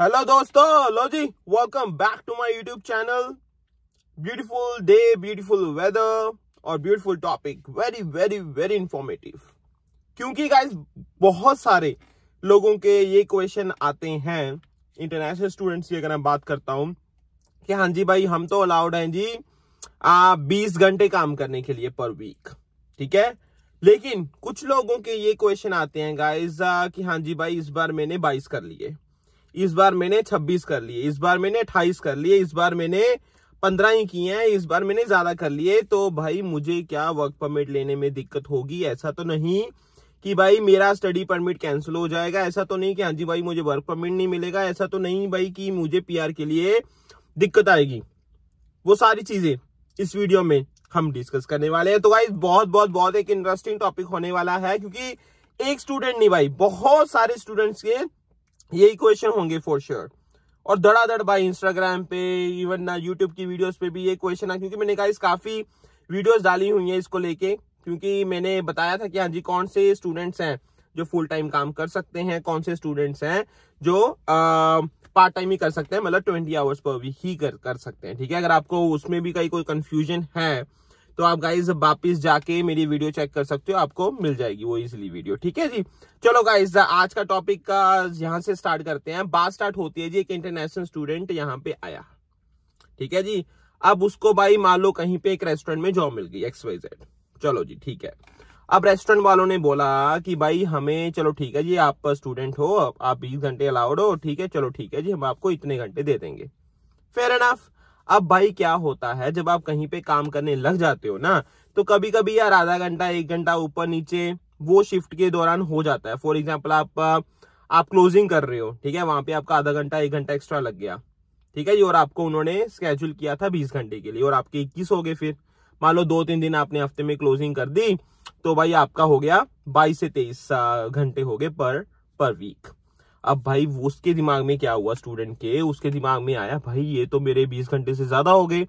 Hello दोस्तों लो जी welcome back to my YouTube channel beautiful day beautiful weather और beautiful topic very very very informative क्योंकि guys बहुत सारे लोगों के ये क्वेश्चन आते हैं इंटरनेशनल स्टूडेंट्स की अगर मैं बात करता हूँ कि हाँ जी भाई हम तो अलाउड हैं जी आ, 20 घंटे काम करने के लिए पर वीक ठीक है लेकिन कुछ लोगों के ये क्वेश्चन आते हैं गाइज कि हाँ जी भाई इस बार मैंने बाईस कर लिए इस बार मैंने छब्बीस कर लिए इस बार मैंने अट्ठाईस कर लिए इस बार मैंने पंद्रह ही किए हैं इस बार मैंने ज्यादा कर लिए तो भाई मुझे क्या वर्क परमिट लेने में दिक्कत होगी ऐसा तो नहीं कि भाई मेरा स्टडी परमिट कैंसिल हो जाएगा ऐसा तो नहीं कि हाँ जी भाई मुझे वर्क परमिट नहीं मिलेगा ऐसा तो नहीं भाई कि मुझे पीआर के लिए दिक्कत आएगी वो सारी चीजें इस वीडियो में हम डिस्कस करने वाले हैं तो भाई बहुत बहुत बहुत एक इंटरेस्टिंग टॉपिक होने वाला है क्योंकि एक स्टूडेंट नहीं भाई बहुत सारे स्टूडेंट्स के ये इक्वेशन होंगे फॉर श्योर sure. और धड़ाधड़ भाई इंस्टाग्राम पे इवन ना यूट्यूब की वीडियोस पे भी ये क्वेश्चन है क्योंकि मैंने कहा इस काफी वीडियोस डाली हुई है इसको लेके क्योंकि मैंने बताया था कि हाँ जी कौन से स्टूडेंट्स हैं जो फुल टाइम काम कर सकते हैं कौन से स्टूडेंट्स हैं जो पार्ट टाइम ही कर सकते हैं मतलब ट्वेंटी आवर्स पर भी ही कर, कर सकते हैं ठीक है अगर आपको उसमें भी कहीं कोई कंफ्यूजन है तो आप गाइज वापिस जाके मेरी वीडियो चेक कर सकते हो आपको मिल जाएगी वो इजिली वीडियो ठीक है जी चलो गाइज आज का टॉपिक का यहाँ से स्टार्ट करते हैं बात स्टार्ट होती है जी एक इंटरनेशनल स्टूडेंट यहाँ पे आया ठीक है जी अब उसको भाई मान लो कहीं पे एक रेस्टोरेंट में जॉब मिल गई एक्स वाई जेड चलो जी ठीक है अब रेस्टोरेंट वालों ने बोला कि भाई हमें चलो ठीक है जी आप स्टूडेंट हो आप बीस घंटे अलाउड हो ठीक है चलो ठीक है जी हम आपको इतने घंटे दे देंगे फेयर एंड अब भाई क्या होता है जब आप कहीं पे काम करने लग जाते हो ना तो कभी कभी यार आधा घंटा एक घंटा ऊपर नीचे वो शिफ्ट के दौरान हो जाता है फॉर एग्जाम्पल आप आप क्लोजिंग कर रहे हो ठीक है वहां पे आपका आधा घंटा एक घंटा एक्स्ट्रा लग गया ठीक है जी और आपको उन्होंने स्केड्यूल किया था बीस घंटे के लिए और आपके इक्कीस हो गए फिर मान लो दो तीन दिन आपने हफ्ते में क्लोजिंग कर दी तो भाई आपका हो गया बाईस से तेईस घंटे हो गए पर पर वीक अब भाई उसके दिमाग में क्या हुआ स्टूडेंट के उसके दिमाग में आया भाई ये तो मेरे बीस घंटे से ज्यादा हो गए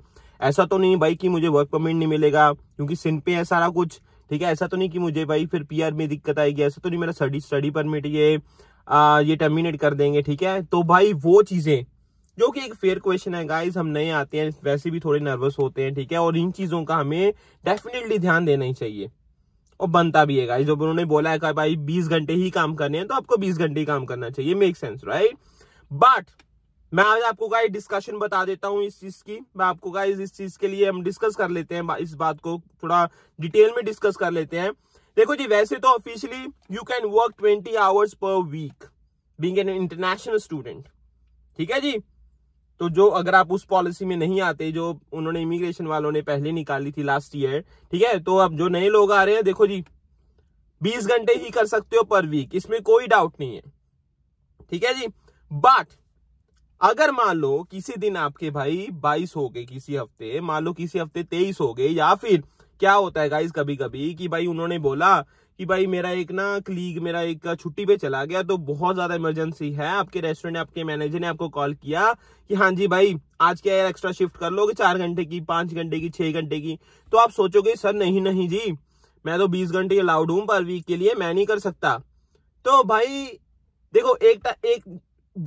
ऐसा तो नहीं भाई कि मुझे वर्क परमिट नहीं मिलेगा क्योंकि सिन पे है सारा कुछ ठीक है ऐसा तो नहीं कि मुझे भाई फिर पीआर में दिक्कत आएगी ऐसा तो नहीं मेरा स्टडी स्टडी परमिट ये आ, ये टर्मिनेट कर देंगे ठीक है तो भाई वो चीजें जो कि एक फेयर क्वेश्चन है गाइस हम नए आते हैं वैसे भी थोड़े नर्वस होते हैं ठीक है और इन चीजों का हमें डेफिनेटली ध्यान देना ही चाहिए और बनता भी है जब उन्होंने बोला है कि भाई बीस घंटे ही काम करने हैं तो आपको बीस घंटे ही काम करना चाहिए मेक सेंस राइट बट मैं आज आपको गाइस डिस्कशन बता देता हूँ इस चीज की मैं आपको गाइस इस चीज के लिए हम डिस्कस कर लेते हैं इस बात को थोड़ा डिटेल में डिस्कस कर लेते हैं देखो जी वैसे तो officially you can work twenty hours per week being an international student ठीक है जी तो जो अगर आप उस पॉलिसी में नहीं आते जो उन्होंने इमिग्रेशन वालों ने पहले निकाली थी लास्ट ईयर ठीक है तो अब जो नए लोग आ रहे हैं देखो जी बीस घंटे ही कर सकते हो पर वीक इसमें कोई डाउट नहीं है ठीक है जी बट अगर मान लो किसी दिन आपके भाई बाईस हो गए किसी हफ्ते मान लो किसी हफ्ते तेईस हो गए या फिर क्या होता है गाइस कभी कभी कि भाई उन्होंने बोला कि भाई मेरा एक ना क्लीग मेरा एक छुट्टी पे चला गया तो बहुत ज्यादा इमरजेंसी है आपके रेस्टोरेंट आपके मैनेजर ने आपको कॉल किया कि हाँ जी भाई आज क्या यार एक्स्ट्रा शिफ्ट कर लोगे चार घंटे की पांच घंटे की छह घंटे की तो आप सोचोगे सर नहीं नहीं जी मैं तो बीस घंटे अलाउड हूँ पर वीक के लिए मैं नहीं कर सकता तो भाई देखो एक ता, एक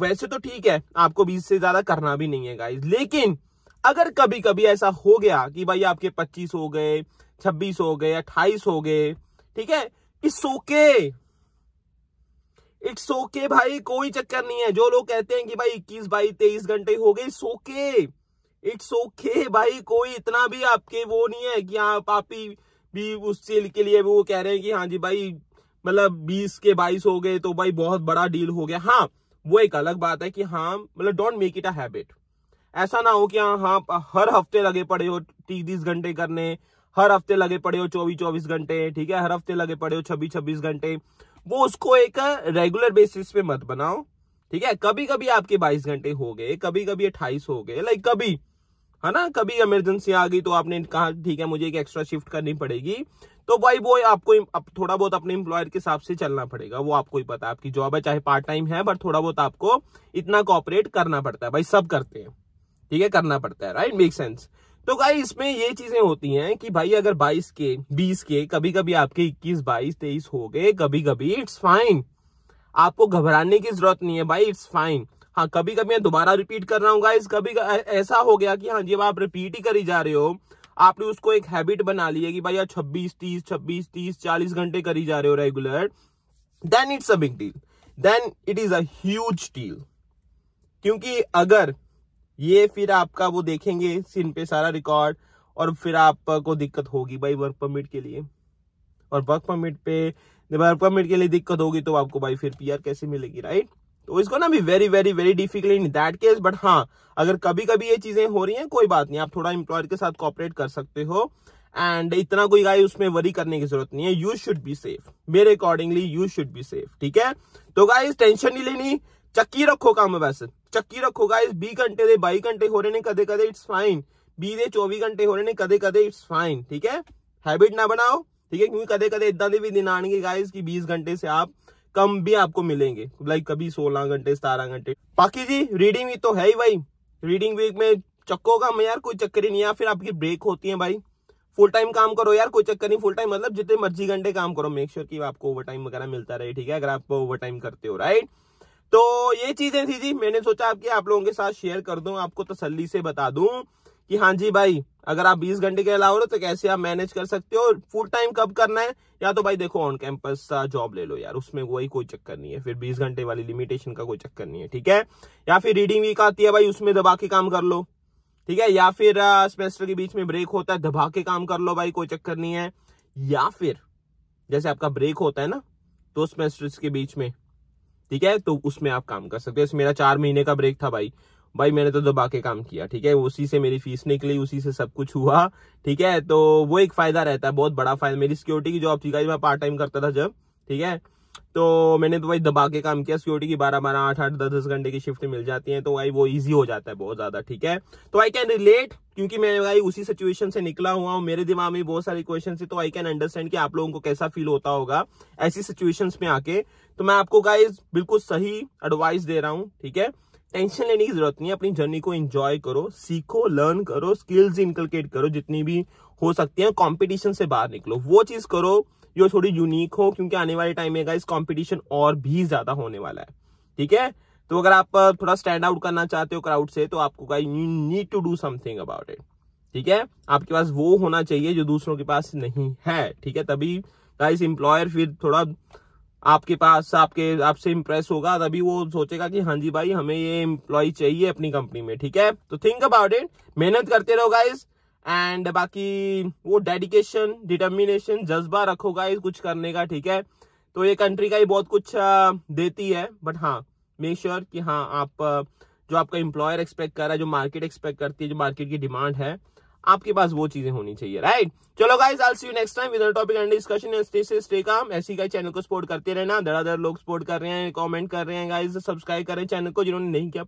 वैसे तो ठीक है आपको बीस से ज्यादा करना भी नहीं है गाइज लेकिन अगर कभी कभी ऐसा हो गया कि भाई आपके पच्चीस हो गए छब्बीस हो गए अट्ठाईस हो गए ठीक है इट्स ओके इट्स ओके भाई कोई चक्कर नहीं है जो लोग कहते हैं कि भाई इक्कीस बाई तेईस घंटे हो गए इट्स ओके इट्स ओके भाई कोई इतना भी आपके वो नहीं है कि आप आप ही भी उस सेल के लिए वो कह रहे हैं कि हाँ जी भाई मतलब बीस के बाईस हो गए तो भाई बहुत बड़ा डील हो गया हाँ वो एक अलग बात है कि हाँ मतलब don't make it a habit ऐसा ना हो कि हाँ, हाँ हर हफ्ते लगे पड़े हो तीस घंटे करने हर हफ्ते लगे पड़े हो चौबीस चौबीस घंटे ठीक है हर हफ्ते लगे पड़े हो छब्बीस छब्बीस घंटे वो उसको एक रेगुलर बेसिस पे मत बनाओ ठीक है कभी कभी आपके बाईस घंटे हो गए कभी कभी अट्ठाईस हो गए लाइक कभी है ना कभी इमरजेंसी आ गई तो आपने कहा ठीक है मुझे एक एक्स्ट्रा शिफ्ट करनी पड़ेगी तो भाई वो आपको अप, थोड़ा बहुत अपने इम्प्लॉयर के हिसाब से चलना पड़ेगा वो आपको ही पता है आपकी जॉब है चाहे पार्ट टाइम है बट थोड़ा बहुत आपको इतना कॉपरेट करना पड़ता है भाई सब करते हैं ठीक है करना पड़ता है राइट मेक सेंस तो भाई इसमें ये चीजें होती हैं कि भाई अगर 22 के 20 के कभी कभी आपके 21 22 23 हो गए कभी कभी इट्स फाइन आपको घबराने की जरूरत नहीं है भाई इट्स फाइन हाँ कभी कभी मैं दोबारा रिपीट कर रहा हूँ गाइस कभी ऐसा हो गया कि हाँ जब आप रिपीट ही करी जा रहे हो आपने उसको एक हैबिट बना ली है कि भाई यार छब्बीस तीस छब्बीस तीस चालीस घंटे करी जा रहे हो regular then it's a big deal then it is a deal क्योंकि अगर ये फिर आपका वो देखेंगे सिन पे सारा रिकॉर्ड और फिर आपको दिक्कत होगी भाई वर्क परमिट के लिए और वर्क परमिट पे वर्क परमिट के लिए दिक्कत होगी तो आपको भाई फिर पीआर कैसे मिलेगी राइट तो इसको ना भी very very very difficult in that case but हाँ अगर कभी कभी ये चीजें हो रही हैं कोई बात नहीं आप थोड़ा इंप्लॉयर के साथ कॉपरेट कर सकते हो एंड इतना कोई गाय उसमें वरी करने की जरूरत नहीं है यू शुड बी सेफ मेरे accordingly you should be safe ठीक है तो गाय टेंशन नहीं लेनी ਚੱਕੀ ਰੱਖੋ ਕੰਮ ਬਸ ਚੱਕੀ ਰੱਖੋ ਗਾਇਸ 20 ਘੰਟੇ ਦੇ 22 ਘੰਟੇ ਹੋ ਰਹੇ ਨੇ ਕਦੇ ਕਦੇ ਇਟਸ ਫਾਈਨ 20 ਦੇ 24 ਘੰਟੇ ਹੋ ਰਹੇ ਨੇ ਕਦੇ ਕਦੇ ਇਟਸ ਫਾਈਨ ਠੀਕ ਹੈ हैबिट ना बनाओ ठीक है क्योंकि कदे कदे इदा के भी दिन आएंगे गाइस कि 20 घंटे से आप कम भी आपको मिलेंगे लाइक कभी 16 घंटे 17 घंटे बाकी जी रीडिंग वीक तो है ही भाई रीडिंग वीक में चक्को का यार कोई चक्कर ही नहीं है फिर आपकी ब्रेक होती है भाई फुल टाइम काम करो यार कोई चक्कर नहीं फुल टाइम मतलब जितने मर्जी घंटे काम करो मेक श्योर sure कि आपको ओवर टाइम वगैरह मिलता रहे ठीक है अगर आप ओवर टाइम करते हो राइट तो ये चीजें थी जी मैंने सोचा आपकी आप लोगों के साथ शेयर कर दू आपको तसली से बता दूं कि हाँ जी भाई अगर आप 20 घंटे के अलावा हो तो कैसे आप मैनेज कर सकते हो फुल टाइम कब करना है या तो भाई देखो ऑन कैंपस जॉब ले लो यार उसमें वही कोई चक्कर नहीं है फिर 20 घंटे वाली लिमिटेशन का कोई चक्कर नहीं है ठीक है या फिर रीडिंग वीक आती है भाई उसमें दबा के काम कर लो ठीक है या फिर सेमेस्टर के बीच में ब्रेक होता है दबा के काम कर लो भाई कोई चक्कर नहीं है या फिर जैसे आपका ब्रेक होता है ना दो तो सेमेस्टर के बीच में ठीक है तो उसमें आप काम कर सकते हो मेरा चार महीने का ब्रेक था भाई भाई मैंने तो दबा के काम किया ठीक है उसी से मेरी फीस निकली उसी से सब कुछ हुआ ठीक है तो वो एक फायदा रहता है बहुत बड़ा फायदा मेरी सिक्योरिटी की जॉब थी मैं पार्ट टाइम करता था जब ठीक है तो मैंने तो भाई दबा के काम किया सिक्योरिटी की बारह बारह आठ आठ दस दस घंटे की शिफ्ट मिल जाती है तो भाई वो ईजी हो जाता है बहुत ज्यादा ठीक है तो आई कैन रिलेट क्योंकि मैं भाई उसी सिचुएशन से निकला हुआ हूँ मेरे दिमाग में बहुत सारे क्वेश्चन है तो आई कैन अंडरस्टैंड कि आप लोगों को कैसा फील होता होगा ऐसी सिचुएशन में आके तो मैं आपको गाइज बिल्कुल सही एडवाइस दे रहा हूँ ठीक है टेंशन लेने की जरूरत नहीं है अपनी जर्नी को एंजॉय करो सीखो लर्न करो स्किल्स इनकलकेट करो जितनी भी हो सकती है कंपटीशन से बाहर निकलो वो चीज करो जो थोड़ी यूनिक हो क्योंकि आने वाले टाइम में गाइस कॉम्पिटिशन और भी ज्यादा होने वाला है ठीक है तो अगर आप थोड़ा स्टैंड आउट करना चाहते हो क्राउड से तो आपको guys you need to do something about it ठीक है आपके पास वो होना चाहिए जो दूसरों के पास नहीं है ठीक है तभी गाइस एम्प्लॉयर फिर थोड़ा आपके पास आपके आपसे इम्प्रेस होगा तभी वो सोचेगा कि हाँ जी भाई हमें ये एम्प्लॉय चाहिए अपनी कंपनी में ठीक है तो थिंक अबाउट इट मेहनत करते रहो गाइस एंड बाकी वो डेडिकेशन डिटर्मिनेशन जज्बा रखो गाइज कुछ करने का ठीक है तो ये कंट्री का ही बहुत कुछ देती है बट हाँ मेक श्योर sure कि हाँ आप जो आपका एम्प्लॉयर एक्सपेक्ट कर रहा है जो मार्केट एक्सपेक्ट करती है जो मार्केट की डिमांड है आपके पास वो चीजें होनी चाहिए राइट चलो guys I see you next time with topic and discussion stay safe stay calm ऐसी का चैनल को सपोर्ट करते रहना धड़ाधड़ लोग सपोर्ट कर रहे हैं कमेंट कर रहे हैं गाइस सब्सक्राइब करें चैनल को जिन्होंने नहीं किया